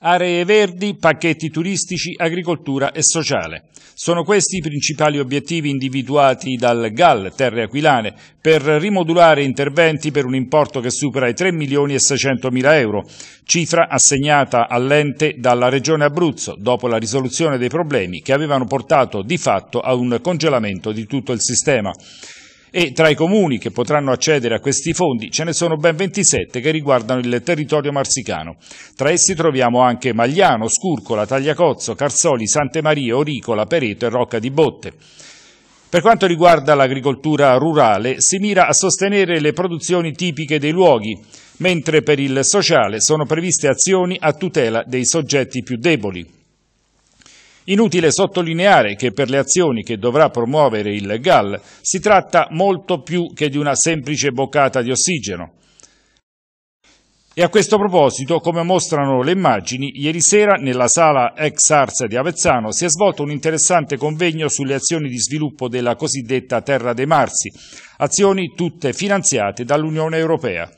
aree verdi, pacchetti turistici, agricoltura e sociale. Sono questi i principali obiettivi individuati dal GAL Terre Aquilane per rimodulare interventi per un importo che supera i 3 milioni e 600 mila euro, cifra assegnata all'ente dalla Regione Abruzzo dopo la risoluzione dei problemi che avevano portato di fatto a un congelamento di tutto il sistema e tra i comuni che potranno accedere a questi fondi ce ne sono ben 27 che riguardano il territorio marsicano. Tra essi troviamo anche Magliano, Scurcola, Tagliacozzo, Carzoli, Sante Maria, Oricola, Pereto e Rocca di Botte. Per quanto riguarda l'agricoltura rurale, si mira a sostenere le produzioni tipiche dei luoghi, mentre per il sociale sono previste azioni a tutela dei soggetti più deboli. Inutile sottolineare che per le azioni che dovrà promuovere il GAL si tratta molto più che di una semplice boccata di ossigeno. E a questo proposito, come mostrano le immagini, ieri sera nella sala ex Arsa di Avezzano si è svolto un interessante convegno sulle azioni di sviluppo della cosiddetta Terra dei Marsi, azioni tutte finanziate dall'Unione Europea.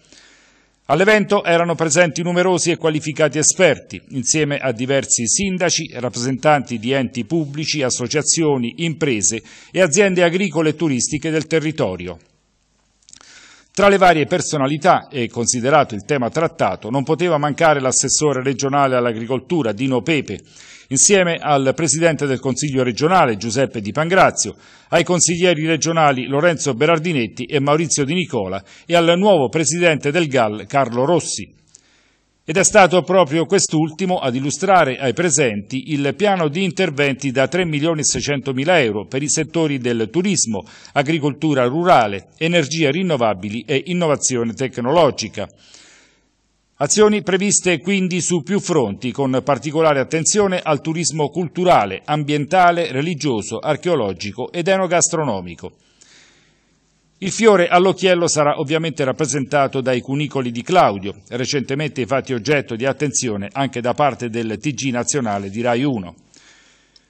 All'evento erano presenti numerosi e qualificati esperti, insieme a diversi sindaci, rappresentanti di enti pubblici, associazioni, imprese e aziende agricole e turistiche del territorio. Tra le varie personalità e considerato il tema trattato non poteva mancare l'assessore regionale all'agricoltura Dino Pepe, insieme al presidente del Consiglio regionale Giuseppe Di Pangrazio, ai consiglieri regionali Lorenzo Berardinetti e Maurizio Di Nicola e al nuovo presidente del GAL Carlo Rossi ed è stato proprio quest'ultimo ad illustrare ai presenti il piano di interventi da 3 milioni e 600 mila euro per i settori del turismo, agricoltura rurale, energie rinnovabili e innovazione tecnologica. Azioni previste quindi su più fronti, con particolare attenzione al turismo culturale, ambientale, religioso, archeologico ed enogastronomico. Il fiore all'occhiello sarà ovviamente rappresentato dai cunicoli di Claudio, recentemente infatti oggetto di attenzione anche da parte del TG nazionale di Rai 1.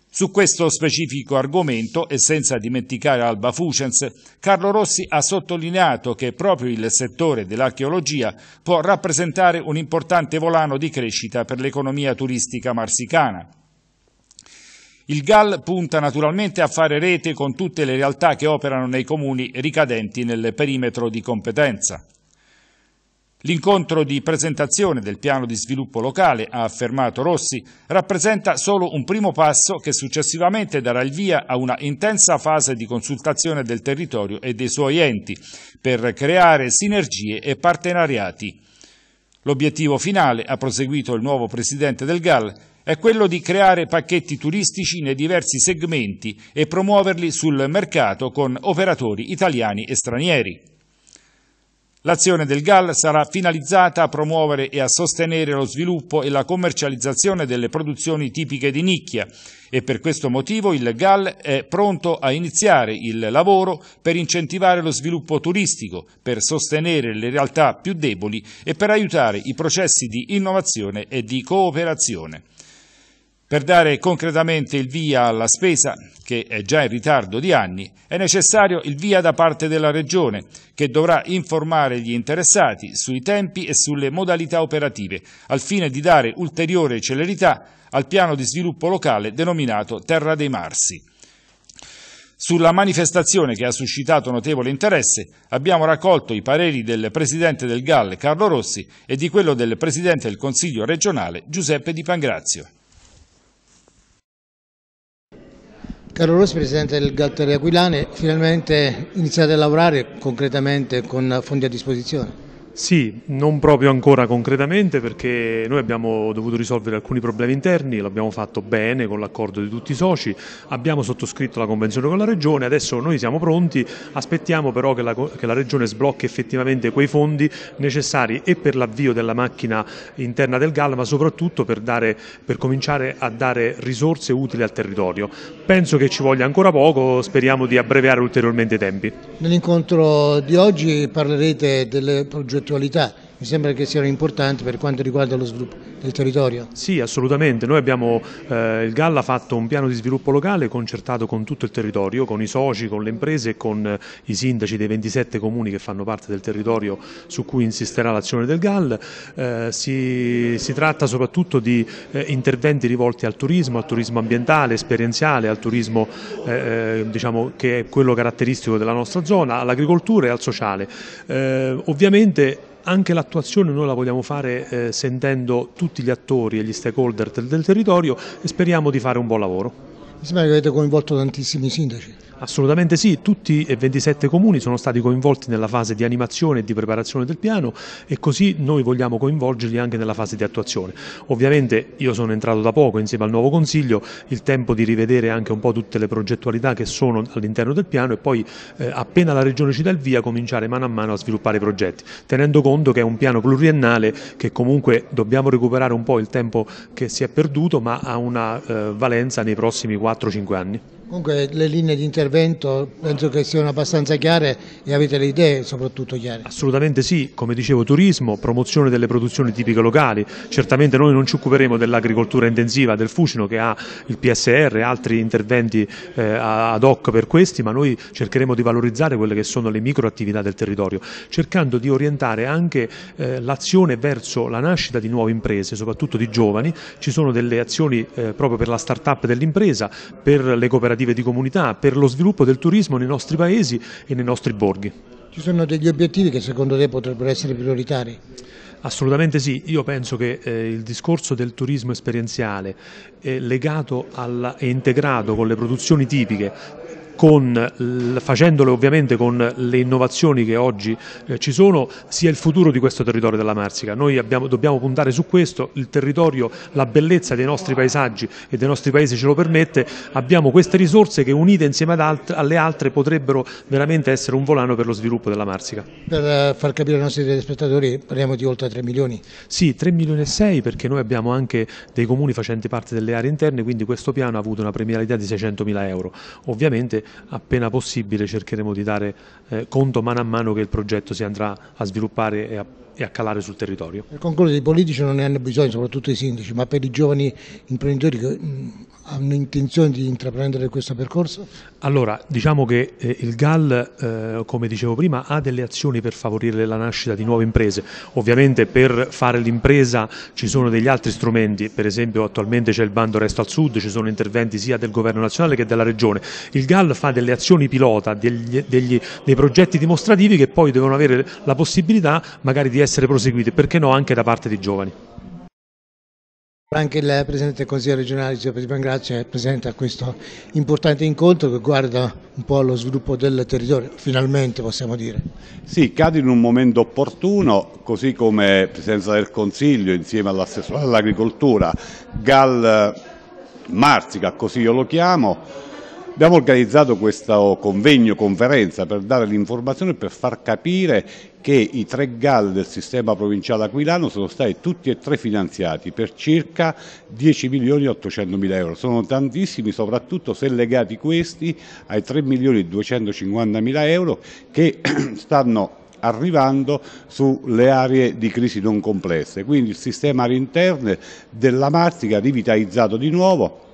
Su questo specifico argomento, e senza dimenticare Alba Fucens, Carlo Rossi ha sottolineato che proprio il settore dell'archeologia può rappresentare un importante volano di crescita per l'economia turistica marsicana. Il GAL punta naturalmente a fare rete con tutte le realtà che operano nei comuni ricadenti nel perimetro di competenza. L'incontro di presentazione del piano di sviluppo locale, ha affermato Rossi, rappresenta solo un primo passo che successivamente darà il via a una intensa fase di consultazione del territorio e dei suoi enti per creare sinergie e partenariati. L'obiettivo finale, ha proseguito il nuovo presidente del GAL, è quello di creare pacchetti turistici nei diversi segmenti e promuoverli sul mercato con operatori italiani e stranieri. L'azione del GAL sarà finalizzata a promuovere e a sostenere lo sviluppo e la commercializzazione delle produzioni tipiche di nicchia e per questo motivo il GAL è pronto a iniziare il lavoro per incentivare lo sviluppo turistico, per sostenere le realtà più deboli e per aiutare i processi di innovazione e di cooperazione. Per dare concretamente il via alla spesa, che è già in ritardo di anni, è necessario il via da parte della Regione, che dovrà informare gli interessati sui tempi e sulle modalità operative, al fine di dare ulteriore celerità al piano di sviluppo locale denominato Terra dei Marsi. Sulla manifestazione che ha suscitato notevole interesse abbiamo raccolto i pareri del Presidente del GAL Carlo Rossi e di quello del Presidente del Consiglio regionale Giuseppe Di Pangrazio. Caro Rossi, presidente del Galleria Aquilane, finalmente iniziate a lavorare concretamente con fondi a disposizione. Sì, non proprio ancora concretamente perché noi abbiamo dovuto risolvere alcuni problemi interni, l'abbiamo fatto bene con l'accordo di tutti i soci, abbiamo sottoscritto la convenzione con la Regione, adesso noi siamo pronti, aspettiamo però che la, che la Regione sblocchi effettivamente quei fondi necessari e per l'avvio della macchina interna del GAL ma soprattutto per, dare, per cominciare a dare risorse utili al territorio. Penso che ci voglia ancora poco, speriamo di abbreviare ulteriormente i tempi. Nell'incontro di oggi parlerete delle progettualità mi sembra che siano importanti per quanto riguarda lo sviluppo del territorio. Sì, assolutamente. Noi abbiamo, eh, il GAL ha fatto un piano di sviluppo locale concertato con tutto il territorio, con i soci, con le imprese e con eh, i sindaci dei 27 comuni che fanno parte del territorio su cui insisterà l'azione del GAL. Eh, si, si, tratta soprattutto di eh, interventi rivolti al turismo, al turismo ambientale, esperienziale, al turismo eh, eh, diciamo, che è quello caratteristico della nostra zona, all'agricoltura e al sociale. ovviamente anche l'attuazione noi la vogliamo fare eh, sentendo tutti gli attori e gli stakeholder del, del territorio e speriamo di fare un buon lavoro. Mi sembra che avete coinvolto tantissimi sindaci. Assolutamente sì, tutti e 27 comuni sono stati coinvolti nella fase di animazione e di preparazione del piano e così noi vogliamo coinvolgerli anche nella fase di attuazione. Ovviamente io sono entrato da poco insieme al nuovo Consiglio, il tempo di rivedere anche un po' tutte le progettualità che sono all'interno del piano e poi eh, appena la Regione ci dà il via cominciare mano a mano a sviluppare i progetti, tenendo conto che è un piano pluriennale che comunque dobbiamo recuperare un po' il tempo che si è perduto ma ha una eh, valenza nei prossimi 4-5 anni. Comunque le linee di intervento penso che siano abbastanza chiare e avete le idee soprattutto chiare. Assolutamente sì, come dicevo turismo, promozione delle produzioni tipiche locali, certamente noi non ci occuperemo dell'agricoltura intensiva, del fucino che ha il PSR, e altri interventi eh, ad hoc per questi, ma noi cercheremo di valorizzare quelle che sono le microattività del territorio, cercando di orientare anche eh, l'azione verso la nascita di nuove imprese, soprattutto di giovani, ci sono delle azioni eh, proprio per la start-up dell'impresa, per le cooperative operative di comunità per lo sviluppo del turismo nei nostri paesi e nei nostri borghi. Ci sono degli obiettivi che secondo te potrebbero essere prioritari? Assolutamente sì, io penso che eh, il discorso del turismo esperienziale eh, legato e integrato con le produzioni tipiche con, facendolo ovviamente con le innovazioni che oggi eh, ci sono, sia il futuro di questo territorio della Marsica. Noi abbiamo, dobbiamo puntare su questo, il territorio, la bellezza dei nostri paesaggi e dei nostri paesi ce lo permette, abbiamo queste risorse che unite insieme alt alle altre potrebbero veramente essere un volano per lo sviluppo della Marsica. Per eh, far capire ai nostri telespettatori parliamo di oltre 3 milioni? Sì, 3 milioni e 6 perché noi abbiamo anche dei comuni facenti parte delle aree interne, quindi questo piano ha avuto una premialità di 600 mila euro. Ovviamente appena possibile cercheremo di dare eh, conto mano a mano che il progetto si andrà a sviluppare e a e a calare sul territorio. Per concludere, i politici non ne hanno bisogno, soprattutto i sindaci, ma per i giovani imprenditori che mm, hanno intenzione di intraprendere questo percorso? Allora, diciamo che eh, il GAL, eh, come dicevo prima, ha delle azioni per favorire la nascita di nuove imprese. Ovviamente per fare l'impresa ci sono degli altri strumenti, per esempio attualmente c'è il bando Resto al Sud, ci sono interventi sia del governo nazionale che della regione. Il GAL fa delle azioni pilota, degli, degli, dei progetti dimostrativi che poi devono avere la possibilità magari di essere essere proseguiti, perché no anche da parte dei giovani. Anche il Presidente del Consiglio regionale Giuseppe Di è presente a questo importante incontro che guarda un po' lo sviluppo del territorio, finalmente possiamo dire. Sì, cade in un momento opportuno, così come Presidenza del Consiglio insieme all'assessore all'agricoltura, Gal Marzica, così io lo chiamo, Abbiamo organizzato questo convegno, conferenza per dare l'informazione e per far capire che i tre GAL del sistema provinciale aquilano sono stati tutti e tre finanziati per circa 10 milioni e 800 mila euro. Sono tantissimi, soprattutto se legati questi ai 3 milioni e 250 mila euro che stanno arrivando sulle aree di crisi non complesse. Quindi il sistema aree interne della Marsica rivitalizzato di nuovo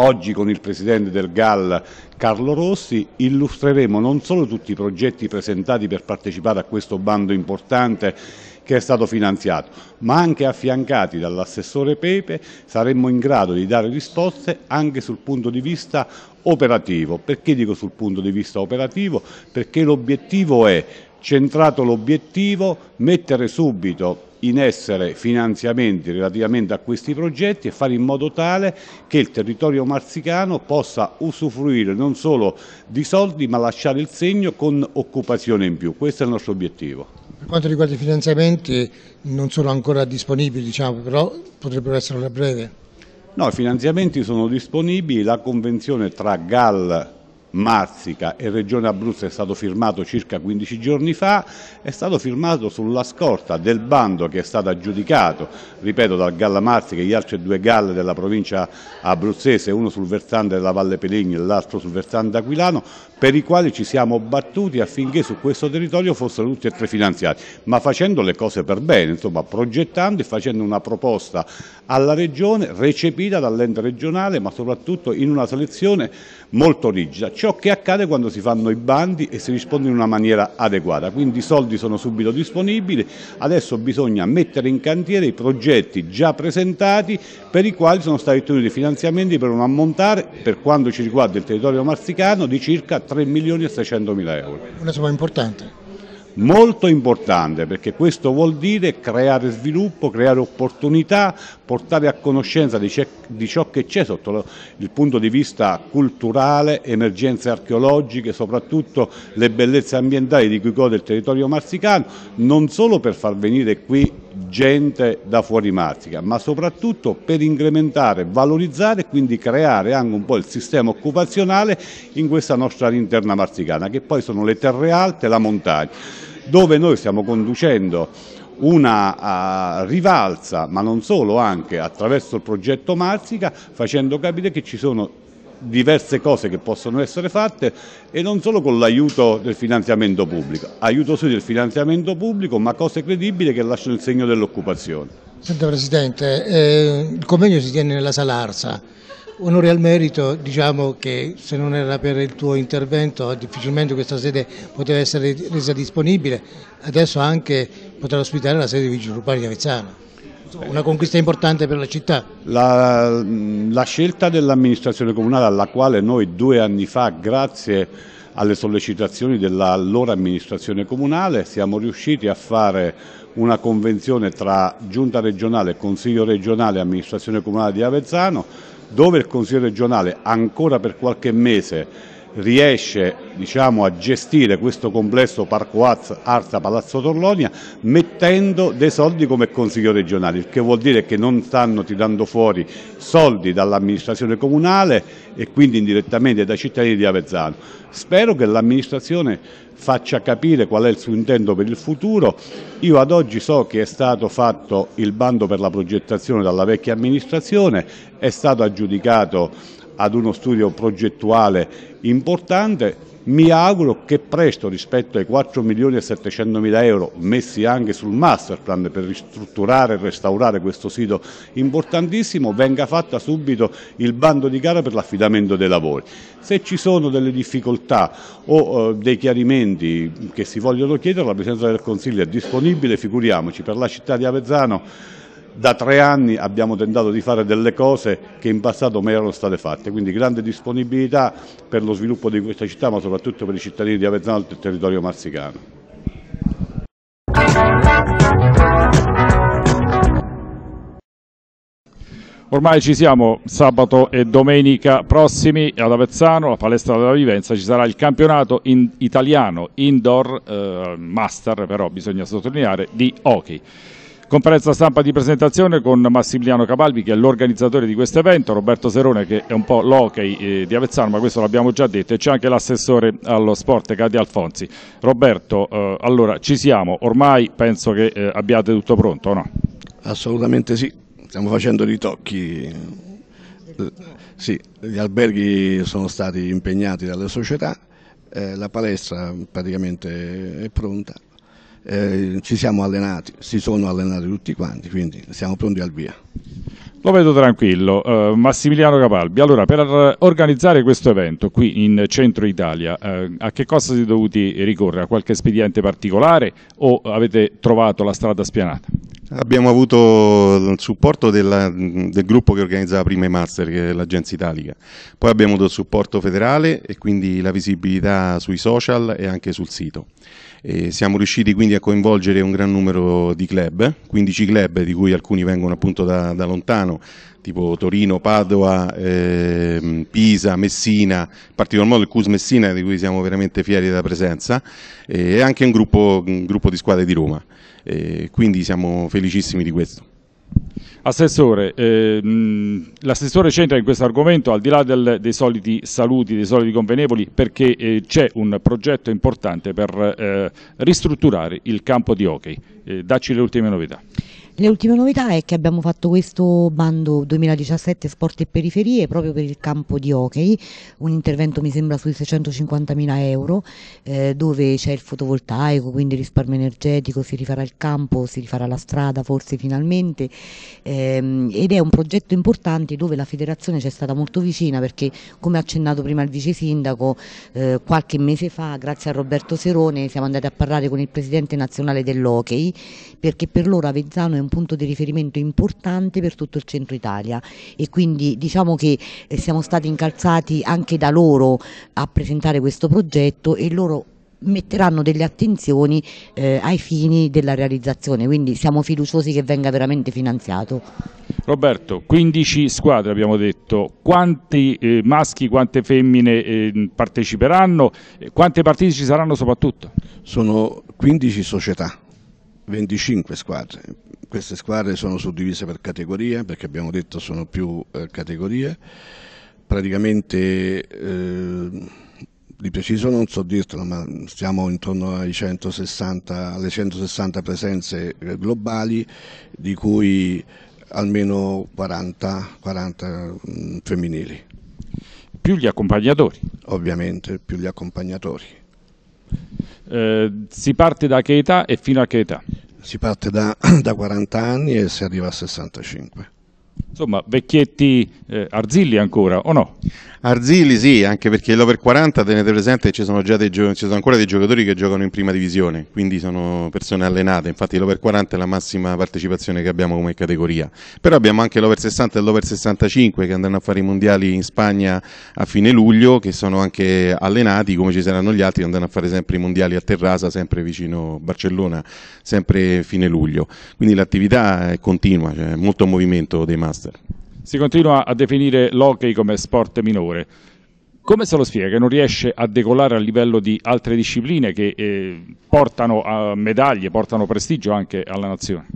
Oggi con il Presidente del GAL Carlo Rossi illustreremo non solo tutti i progetti presentati per partecipare a questo bando importante che è stato finanziato, ma anche affiancati dall'assessore Pepe saremmo in grado di dare risposte anche sul punto di vista operativo. Perché dico sul punto di vista operativo? Perché l'obiettivo è centrato l'obiettivo, mettere subito in essere finanziamenti relativamente a questi progetti e fare in modo tale che il territorio marsicano possa usufruire non solo di soldi ma lasciare il segno con occupazione in più. Questo è il nostro obiettivo. Per quanto riguarda i finanziamenti non sono ancora disponibili, diciamo, però potrebbero essere a breve? No, i finanziamenti sono disponibili, la convenzione tra GAL Marsica e Regione Abruzzo è stato firmato circa 15 giorni fa, è stato firmato sulla scorta del bando che è stato aggiudicato, ripeto, dal Galla Marsica e gli altri due galle della provincia abruzzese, uno sul versante della Valle Peligni e l'altro sul versante aquilano, per i quali ci siamo battuti affinché su questo territorio fossero tutti e tre finanziati, ma facendo le cose per bene, insomma progettando e facendo una proposta alla Regione recepita dall'ente regionale, ma soprattutto in una selezione molto rigida ciò che accade quando si fanno i bandi e si risponde in una maniera adeguata. Quindi i soldi sono subito disponibili, adesso bisogna mettere in cantiere i progetti già presentati per i quali sono stati ottenuti finanziamenti per un ammontare, per quanto ci riguarda il territorio marsicano, di circa 3 milioni e 600 mila euro. Una somma importante molto importante perché questo vuol dire creare sviluppo, creare opportunità, portare a conoscenza di, ciò che c'è sotto il punto di vista culturale, emergenze archeologiche, soprattutto le bellezze ambientali di cui gode il territorio marsicano, non solo per far venire qui gente da fuori Marsica, ma soprattutto per incrementare, valorizzare e quindi creare anche un po' il sistema occupazionale in questa nostra interna marsicana, che poi sono le terre alte e la montagna dove noi stiamo conducendo una uh, rivalsa, ma non solo, anche attraverso il progetto Marsica, facendo capire che ci sono diverse cose che possono essere fatte e non solo con l'aiuto del finanziamento pubblico, aiuto sì del finanziamento pubblico ma cose credibili che lasciano il segno dell'occupazione. Senta Presidente, eh, il convegno si tiene nella Salarza, Onore al merito, diciamo che se non era per il tuo intervento difficilmente questa sede poteva essere resa disponibile, adesso anche potrà ospitare la sede di Vigili Urbani di Avezzano una conquista importante per la città. La, mm, la scelta dell'amministrazione comunale alla quale noi due anni fa, grazie alle sollecitazioni dell'allora amministrazione comunale, siamo riusciti a fare una convenzione tra giunta regionale, consiglio regionale e amministrazione comunale di Avezzano dove il Consiglio regionale ancora per qualche mese riesce diciamo, a gestire questo complesso Parco Arza Palazzo Torlonia mettendo dei soldi come consiglio regionale, il che vuol dire che non stanno tirando fuori soldi dall'amministrazione comunale e quindi indirettamente dai cittadini di Avezzano. Spero che l'amministrazione faccia capire qual è il suo intento per il futuro. Io ad oggi so che è stato fatto il bando per la progettazione dalla vecchia amministrazione, è stato aggiudicato ad uno studio progettuale importante. Mi auguro che presto rispetto ai 4 milioni e 700 mila euro messi anche sul master plan per ristrutturare e restaurare questo sito importantissimo venga fatta subito il bando di gara per l'affidamento dei lavori. Se ci sono delle difficoltà o eh, dei chiarimenti che si vogliono chiedere la Presidenza del Consiglio è disponibile, figuriamoci per la città di Avezzano da tre anni abbiamo tentato di fare delle cose che in passato mai erano state fatte, quindi grande disponibilità per lo sviluppo di questa città ma soprattutto per i cittadini di Avezzano e del territorio marsicano. Ormai ci siamo sabato e domenica prossimi ad Avezzano, alla palestra della vivenza, ci sarà il campionato in italiano indoor eh, master, però bisogna sottolineare, di hockey. Conferenza stampa di presentazione con Massimiliano Cavalvi che è l'organizzatore di questo evento, Roberto Serone che è un po' l'hockey eh, di Avezzano ma questo l'abbiamo già detto e c'è anche l'assessore allo sport Cadi Alfonsi. Roberto, eh, allora ci siamo, ormai penso che eh, abbiate tutto pronto no? Assolutamente sì, stiamo facendo ritocchi, eh, sì, gli alberghi sono stati impegnati dalle società, eh, la palestra praticamente è pronta eh, ci siamo allenati, si sono allenati tutti quanti, quindi siamo pronti al via. Lo vedo tranquillo. Uh, Massimiliano Capalbi, allora per organizzare questo evento qui in centro Italia, uh, a che cosa siete dovuti ricorrere? A qualche espediente particolare o avete trovato la strada spianata? Abbiamo avuto il supporto della, del gruppo che organizzava prima i master, che è l'Agenzia Italica. Poi abbiamo avuto il supporto federale e quindi la visibilità sui social e anche sul sito. E siamo riusciti quindi a coinvolgere un gran numero di club, 15 club di cui alcuni vengono appunto da, da lontano, tipo Torino, Padova, eh, Pisa, Messina, in particolar modo il CUS Messina di cui siamo veramente fieri della presenza e anche un gruppo, un gruppo di squadre di Roma. E quindi siamo felicissimi di questo. Assessore, ehm, l'assessore c'entra in questo argomento al di là del, dei soliti saluti, dei soliti convenevoli perché eh, c'è un progetto importante per eh, ristrutturare il campo di hockey. Eh, dacci le ultime novità. Le ultime novità è che abbiamo fatto questo bando 2017 Sport e Periferie proprio per il campo di hockey, un intervento mi sembra sui 650.000 euro, eh, dove c'è il fotovoltaico, quindi risparmio energetico, si rifarà il campo, si rifarà la strada forse finalmente ehm, ed è un progetto importante dove la federazione ci è stata molto vicina perché come ha accennato prima il vice sindaco eh, qualche mese fa grazie a Roberto Serone siamo andati a parlare con il presidente nazionale dell'hockey perché per loro Avezzano è un un punto di riferimento importante per tutto il centro Italia e quindi diciamo che eh, siamo stati incalzati anche da loro a presentare questo progetto e loro metteranno delle attenzioni eh, ai fini della realizzazione, quindi siamo fiduciosi che venga veramente finanziato. Roberto, 15 squadre abbiamo detto, quanti eh, maschi, quante femmine eh, parteciperanno, quante partite ci saranno soprattutto? Sono 15 società, 25 squadre. Queste squadre sono suddivise per categoria, perché abbiamo detto sono più eh, categorie. Praticamente eh, di preciso non so dirtelo, ma stiamo intorno 160, alle 160 presenze eh, globali, di cui almeno 40, 40 mh, femminili. Più gli accompagnatori? Ovviamente, più gli accompagnatori. Eh, si parte da che età e fino a che età? Si parte da, da 40 anni e si arriva a 65 insomma vecchietti eh, Arzilli ancora o no? Arzilli sì, anche perché l'over 40 tenete presente che ci sono, dei ci sono ancora dei giocatori che giocano in prima divisione, quindi sono persone allenate, infatti l'over 40 è la massima partecipazione che abbiamo come categoria, però abbiamo anche l'over 60 e l'over 65 che andranno a fare i mondiali in Spagna a fine luglio, che sono anche allenati come ci saranno gli altri che andranno a fare sempre i mondiali a Terrasa, sempre vicino Barcellona, sempre fine luglio, quindi l'attività è continua, c'è cioè molto movimento dei master. Si continua a definire l'hockey come sport minore. Come se lo spiega che non riesce a decolare a livello di altre discipline che eh, portano a medaglie, portano prestigio anche alla nazione?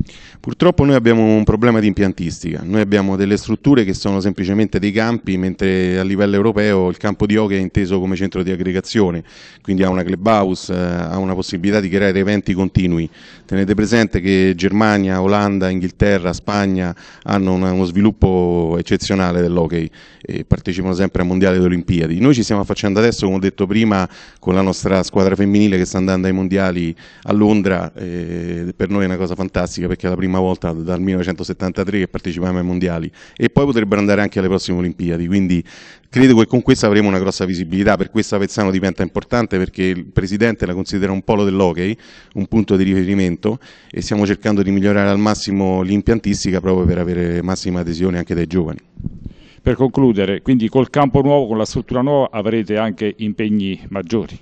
Purtroppo noi abbiamo un problema di impiantistica, noi abbiamo delle strutture che sono semplicemente dei campi, mentre a livello europeo il campo di hockey è inteso come centro di aggregazione, quindi ha una clubhouse, eh, ha una possibilità di creare eventi continui. Tenete presente che Germania, Olanda, Inghilterra, Spagna hanno uno sviluppo eccezionale dell'hockey e partecipano sempre a mondiali ed olimpiadi noi ci stiamo facendo adesso, come ho detto prima, con la nostra squadra femminile che sta andando ai mondiali a Londra, eh, per noi è una cosa fantastica perché è la prima volta dal 1973 che partecipiamo ai mondiali e poi potrebbero andare anche alle prossime Olimpiadi, quindi credo che con questa avremo una grossa visibilità, per questo Avezzano diventa importante perché il Presidente la considera un polo dell'hockey, un punto di riferimento e stiamo cercando di migliorare al massimo l'impiantistica proprio per avere massima adesione anche dai giovani. Per concludere, quindi col campo nuovo, con la struttura nuova avrete anche impegni maggiori.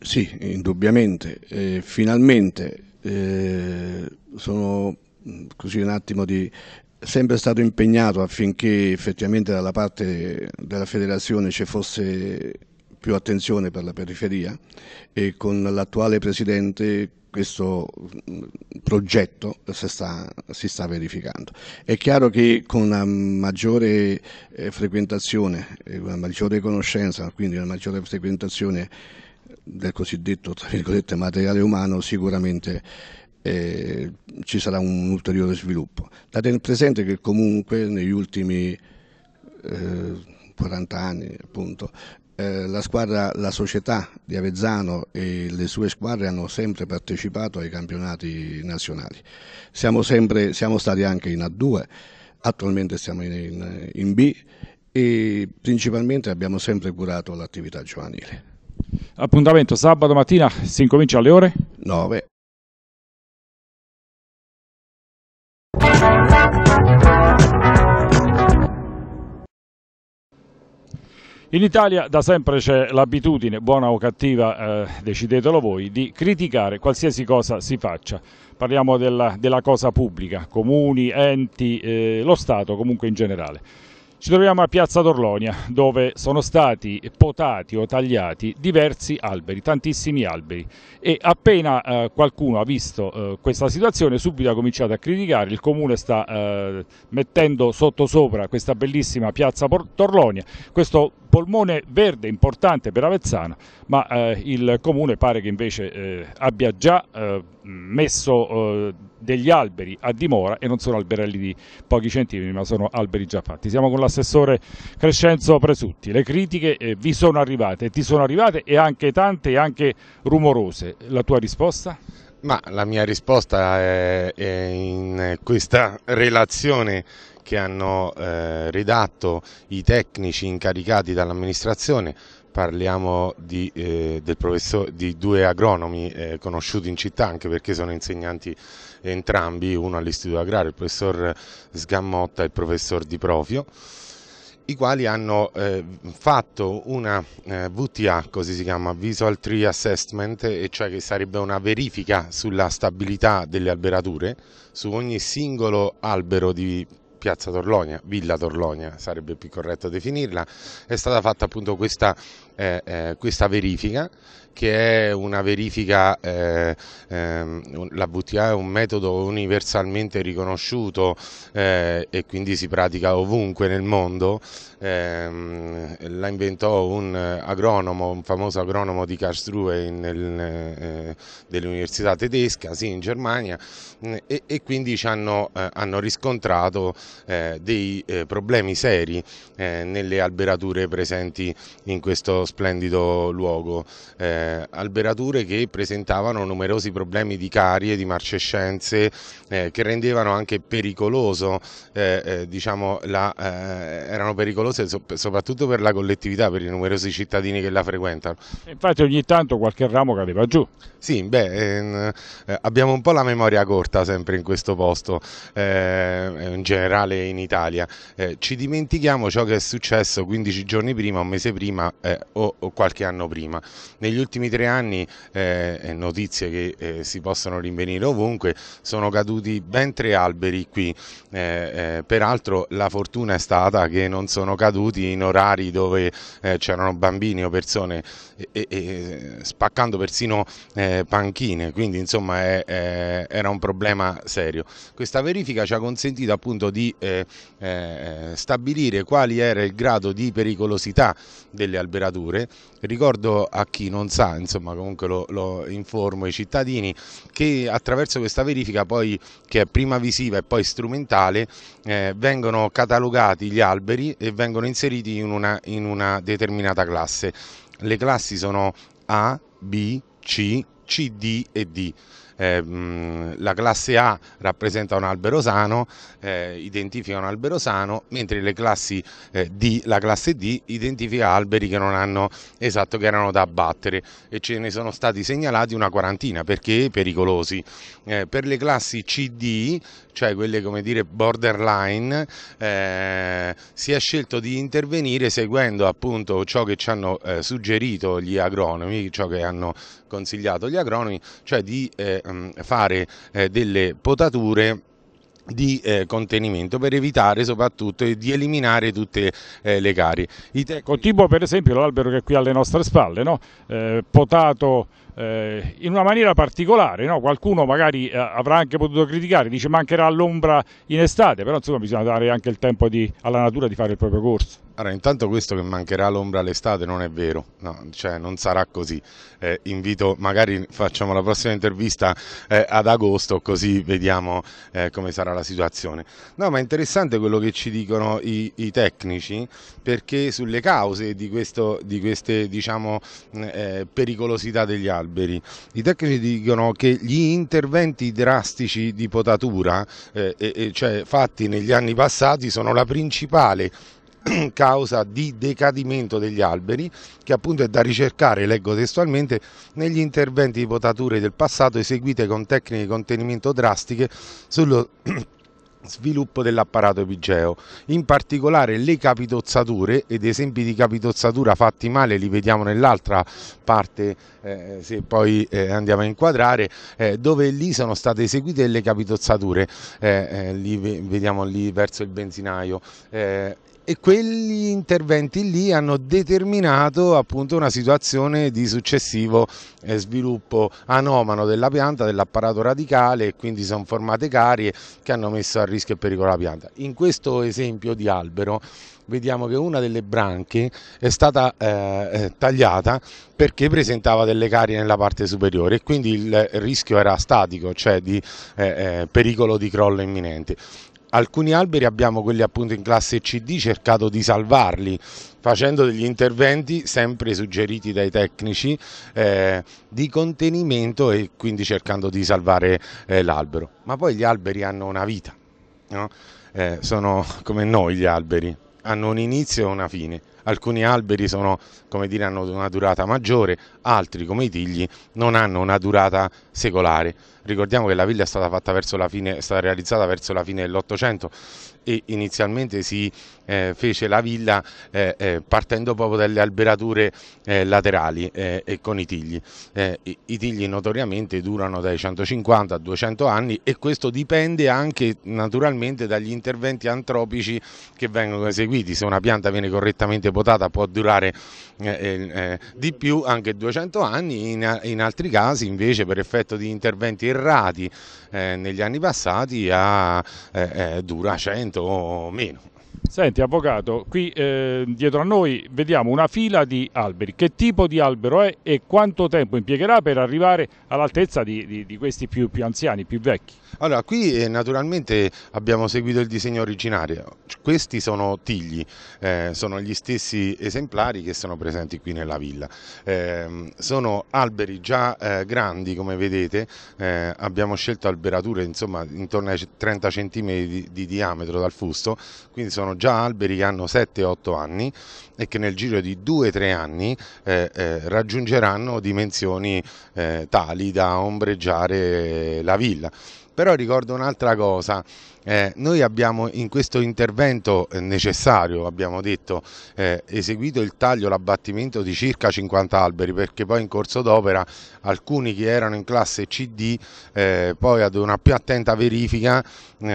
Sì, indubbiamente. Eh, finalmente eh, sono così un attimo di sempre stato impegnato affinché effettivamente dalla parte della federazione ci fosse più attenzione per la periferia e con l'attuale presidente questo mm, progetto si sta, si sta, verificando. È chiaro che con una maggiore eh, frequentazione, una eh, maggiore conoscenza, quindi una maggiore frequentazione del cosiddetto materiale umano, sicuramente eh, ci sarà un ulteriore sviluppo. Da presente che comunque negli ultimi eh, 40 anni appunto eh, la, squadra, la società di Avezzano e le sue squadre hanno sempre partecipato ai campionati nazionali. Siamo, sempre, siamo stati anche in A2, attualmente siamo in, in, in B e principalmente abbiamo sempre curato l'attività giovanile. Appuntamento sabato mattina si incomincia alle ore 9. In Italia da sempre c'è l'abitudine, buona o cattiva, eh, decidetelo voi, di criticare qualsiasi cosa si faccia. Parliamo della, della cosa pubblica, comuni, enti, eh, lo Stato comunque in generale. Ci troviamo a Piazza d'Orlonia dove sono stati potati o tagliati diversi alberi, tantissimi alberi e appena eh, qualcuno ha visto eh, questa situazione subito ha cominciato a criticare, il comune sta eh, mettendo sotto sopra questa bellissima Piazza d'Orlonia, questo polmone verde importante per Avezzana, ma eh, il comune pare che invece eh, abbia già eh, messo degli alberi a dimora e non sono alberelli di pochi centimetri ma sono alberi già fatti. Siamo con l'assessore Crescenzo Presutti, le critiche eh, vi sono arrivate, ti sono arrivate e anche tante e anche rumorose, la tua risposta? Ma la mia risposta è, è in questa relazione che hanno eh, redatto i tecnici incaricati dall'amministrazione parliamo di, eh, di, due agronomi eh, conosciuti in città anche perché sono insegnanti entrambi, uno all'Istituto Agrario, il professor Sgammotta e il professor Di Profio i quali hanno eh, fatto una eh, VTA, così si chiama, Visual Tree Assessment, e cioè che sarebbe una verifica sulla stabilità delle alberature su ogni singolo albero di Piazza Torlonia, Villa Torlonia sarebbe più corretto definirla, è stata fatta appunto questa eh, eh, questa verifica che è una verifica, eh, ehm, la VTA è un metodo universalmente riconosciuto eh, e quindi si pratica ovunque nel mondo, ehm, la inventò un agronomo, un famoso agronomo di Karlsruhe nel, eh, dell'università tedesca, sì in Germania, e, e quindi hanno, eh, hanno, riscontrato dei problemi seri nelle alberature presenti in questo splendido luogo, eh, alberature che presentavano numerosi problemi di carie, di marcescenze, eh, che rendevano anche pericoloso, eh, eh diciamo, la, eh, erano pericolose so soprattutto per la collettività, per i numerosi cittadini che la frequentano. Infatti ogni tanto qualche ramo cadeva giù. Sì, beh, ehm, eh, abbiamo un po' la memoria corta sempre in questo posto, in generale in Italia. ci dimentichiamo ciò che è successo 15 giorni prima, un mese prima, eh, o, o qualche anno prima. Negli ultimi tre anni, eh, notizie che eh, si possono rinvenire ovunque, sono caduti ben tre alberi qui, eh, eh, peraltro la fortuna è stata che non sono caduti in orari dove eh, c'erano bambini o persone e, e, spaccando persino eh, panchine, quindi insomma è, è, era un problema serio. Questa verifica ci ha consentito appunto di stabilire quali era il grado di pericolosità delle alberature procedure. Ricordo a chi non sa, insomma comunque lo, lo informo ai cittadini, che attraverso questa verifica poi, che è prima visiva e poi strumentale, eh, vengono catalogati gli alberi e vengono inseriti in una, in una determinata classe. Le classi sono A, B, C, C, D e D. Ehm, la classe A rappresenta un albero sano, eh, identifica un albero sano, mentre le classi eh, D, la classe D identifica alberi che non hanno esatto che erano da abbattere e ce ne sono stati segnalati una quarantina perché pericolosi. Eh, per le classi CD, cioè quelle come dire borderline, eh, si è scelto di intervenire seguendo appunto ciò che ci hanno eh, suggerito gli agronomi, ciò che hanno consigliato gli agronomi, cioè di eh, mm, fare eh, delle potature di eh, contenimento per evitare soprattutto di eliminare tutte eh, le carie. Tecnici... tipo per esempio l'albero che è qui alle nostre spalle, no? eh, potato eh, in una maniera particolare. No? Qualcuno magari eh, avrà anche potuto criticare, dice mancherà l'ombra in estate, però insomma bisogna dare anche il tempo di, alla natura di fare il proprio corso. Allora, intanto questo che mancherà l'ombra all'estate non è vero, no, cioè non sarà così. Eh, invito, magari facciamo la prossima intervista eh, ad agosto, così vediamo eh, come sarà la situazione. No, ma è interessante quello che ci dicono i, i tecnici, perché sulle cause di, questo, di queste diciamo, eh, pericolosità degli altri alberi. I tecnici dicono che gli interventi drastici di potatura, eh, eh, cioè fatti negli anni passati, sono la principale causa di decadimento degli alberi, che appunto è da ricercare, leggo testualmente, negli interventi di potature del passato eseguite con tecniche di contenimento drastiche sullo sviluppo dell'apparato epigeo. In particolare le capitozzature ed esempi di capitozzatura fatti male li vediamo nell'altra parte eh, se poi eh, andiamo a inquadrare eh, dove lì sono state eseguite le capitozzature eh, eh, li vediamo lì verso il benzinaio eh, e quegli interventi lì hanno determinato appunto una situazione di successivo eh, sviluppo anomano della pianta, dell'apparato radicale e quindi sono formate carie che hanno messo a rischio e pericolo la pianta. In questo esempio di albero vediamo che una delle branche è stata eh, eh tagliata perché presentava delle carie nella parte superiore e quindi il rischio era statico, cioè di eh, eh, pericolo di crollo imminente alcuni alberi abbiamo quelli appunto in classe CD cercato di salvarli facendo degli interventi sempre suggeriti dai tecnici eh, di contenimento e quindi cercando di salvare eh, l'albero ma poi gli alberi hanno una vita no? eh, sono come noi gli alberi hanno un inizio e una fine alcuni alberi sono, dire, hanno una durata maggiore, altri come i tigli non hanno una durata secolare. Ricordiamo che la villa è stata, fine, è stata realizzata verso la fine dell'Ottocento e inizialmente si eh, fece la villa eh, eh partendo proprio dalle alberature eh, laterali eh, e con i tigli. I tigli notoriamente durano dai 150 a 200 anni e questo dipende anche naturalmente dagli interventi antropici che vengono eseguiti. Se una pianta viene correttamente potata può durare di più, anche 200 anni, in, in, altri casi invece per effetto di interventi errati negli anni passati a, dura 100 o meno. Senti, avvocato, qui eh, dietro a noi vediamo una fila di alberi. Che tipo di albero è e quanto tempo impiegherà per arrivare all'altezza di, di, di questi più, più, anziani, più vecchi? Allora, qui eh, naturalmente abbiamo seguito il disegno originario. Questi sono tigli, eh, sono gli stessi esemplari che sono presenti qui nella villa. Ehm, sono alberi già eh, grandi, come vedete. Eh, abbiamo scelto alberature insomma, intorno ai 30 cm di, di diametro dal fusto, quindi sono sono già alberi che hanno 7-8 anni e che nel giro di 2-3 anni eh, eh, raggiungeranno dimensioni eh, tali da ombreggiare la villa. Però ricordo un'altra cosa, eh, noi abbiamo in questo intervento eh, necessario, abbiamo detto, eh, eseguito il taglio, l'abbattimento di circa 50 alberi perché poi in corso d'opera alcuni che erano in classe CD poi ad una più attenta verifica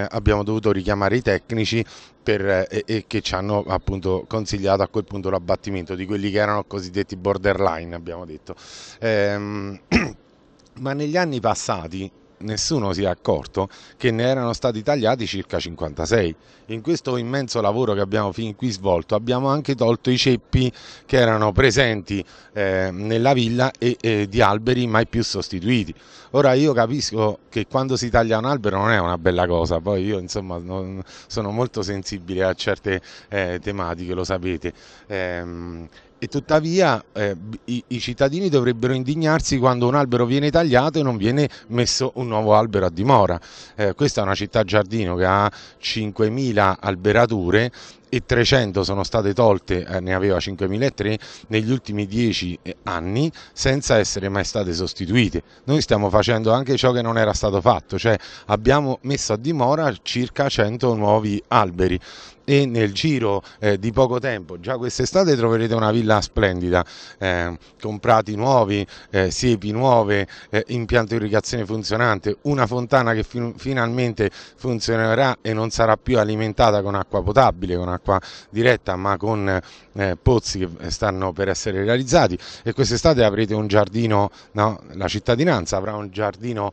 abbiamo dovuto richiamare i tecnici per, eh, e, e, che ci hanno appunto consigliato a quel punto l'abbattimento di quelli che erano cosiddetti borderline, abbiamo detto. Ehm, ma negli anni passati nessuno si è accorto che ne erano stati tagliati circa 56. In questo immenso lavoro che abbiamo fin qui svolto abbiamo anche tolto i ceppi che erano presenti eh, nella villa e, e di alberi mai più sostituiti. Ora io capisco che quando si taglia un albero non è una bella cosa, poi io insomma non, sono molto sensibile a certe eh, tematiche, lo sapete. Ehm, e tuttavia eh, i, i, cittadini dovrebbero indignarsi quando un albero viene tagliato e non viene messo un nuovo albero a dimora. Eh, questa è una città giardino che ha 5.000 alberature e 300 sono state tolte, eh, ne aveva 5.003 negli ultimi 10 eh, anni senza essere mai state sostituite. Noi stiamo facendo anche ciò che non era stato fatto, cioè abbiamo messo a dimora circa 100 nuovi alberi e nel giro eh, di poco tempo, già quest'estate troverete una villa splendida, eh, con prati nuovi, eh, siepi nuove, eh, impianto di irrigazione funzionante, una fontana che fin finalmente funzionerà e non sarà più alimentata con acqua potabile, con acqua diretta, ma con eh, pozzi che eh, stanno per essere realizzati e quest'estate avrete un giardino, no, la cittadinanza avrà un giardino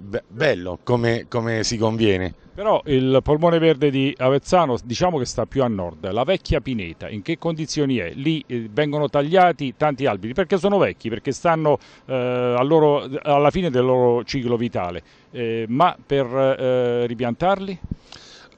be bello come, come si conviene. Però il polmone verde di Avezzano diciamo che sta più a nord, la vecchia Pineta, in che condizioni è? Lì eh, vengono tagliati tanti alberi perché sono vecchi, perché stanno eh, al loro, alla fine del loro ciclo vitale, eh, ma per eh, ripiantarli?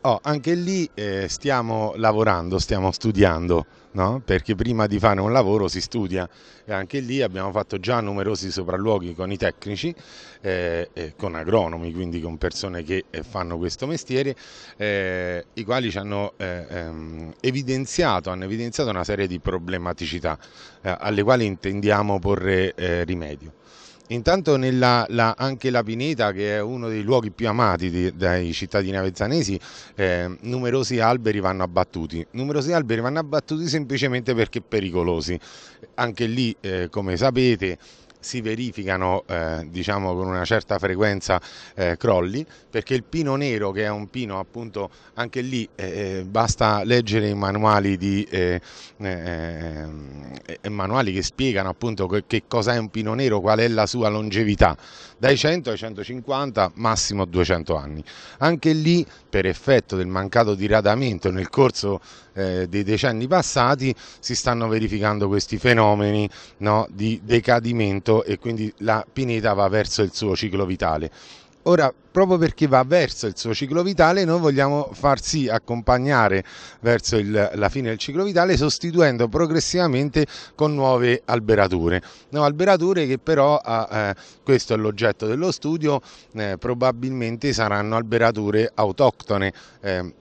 Oh, anche lì eh, stiamo lavorando, stiamo studiando. No? perché prima di fare un lavoro si studia e anche lì abbiamo fatto già numerosi sopralluoghi con i tecnici, eh, eh, con agronomi, quindi con persone che eh, fanno questo mestiere, eh, i quali ci hanno, eh, ehm, evidenziato, hanno, evidenziato, una serie di problematicità eh, alle quali intendiamo porre rimedio. Intanto nella, la, anche la Pineta, che è uno dei luoghi più amati di, dai cittadini avezzanesi, eh, numerosi alberi vanno abbattuti. Numerosi alberi vanno abbattuti semplicemente perché pericolosi. Anche lì, eh, come sapete, si verificano eh, diciamo con una certa frequenza eh, crolli perché il pino nero che è un pino appunto anche lì eh, eh basta leggere i manuali, di, eh, eh, manuali che spiegano appunto che, che cosa un pino nero, qual è la sua longevità dai 100 ai 150 massimo 200 anni anche lì per effetto del mancato diradamento nel corso eh, dei decenni passati si stanno verificando questi fenomeni no, di decadimento e quindi la pineta va verso il suo ciclo vitale. Ora, proprio perché va verso il suo ciclo vitale, noi vogliamo farsi accompagnare verso il, la fine del ciclo vitale sostituendo progressivamente con nuove alberature. No, alberature che però, eh, questo è l'oggetto dello studio, eh, probabilmente saranno alberature autoctone. Eh,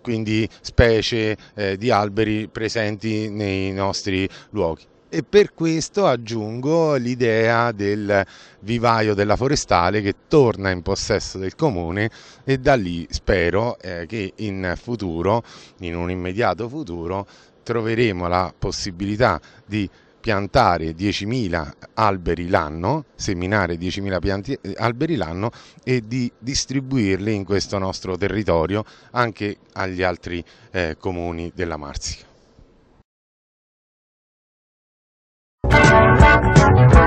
quindi specie eh, di alberi presenti nei nostri luoghi e per questo aggiungo l'idea del vivaio della forestale che torna in possesso del comune e da lì spero eh, che in futuro, in un immediato futuro, troveremo la possibilità di piantare 10.000 alberi l'anno, seminare 10.000 eh, alberi l'anno e di distribuirli in questo nostro territorio anche agli altri eh, comuni della Marsica. Thank you.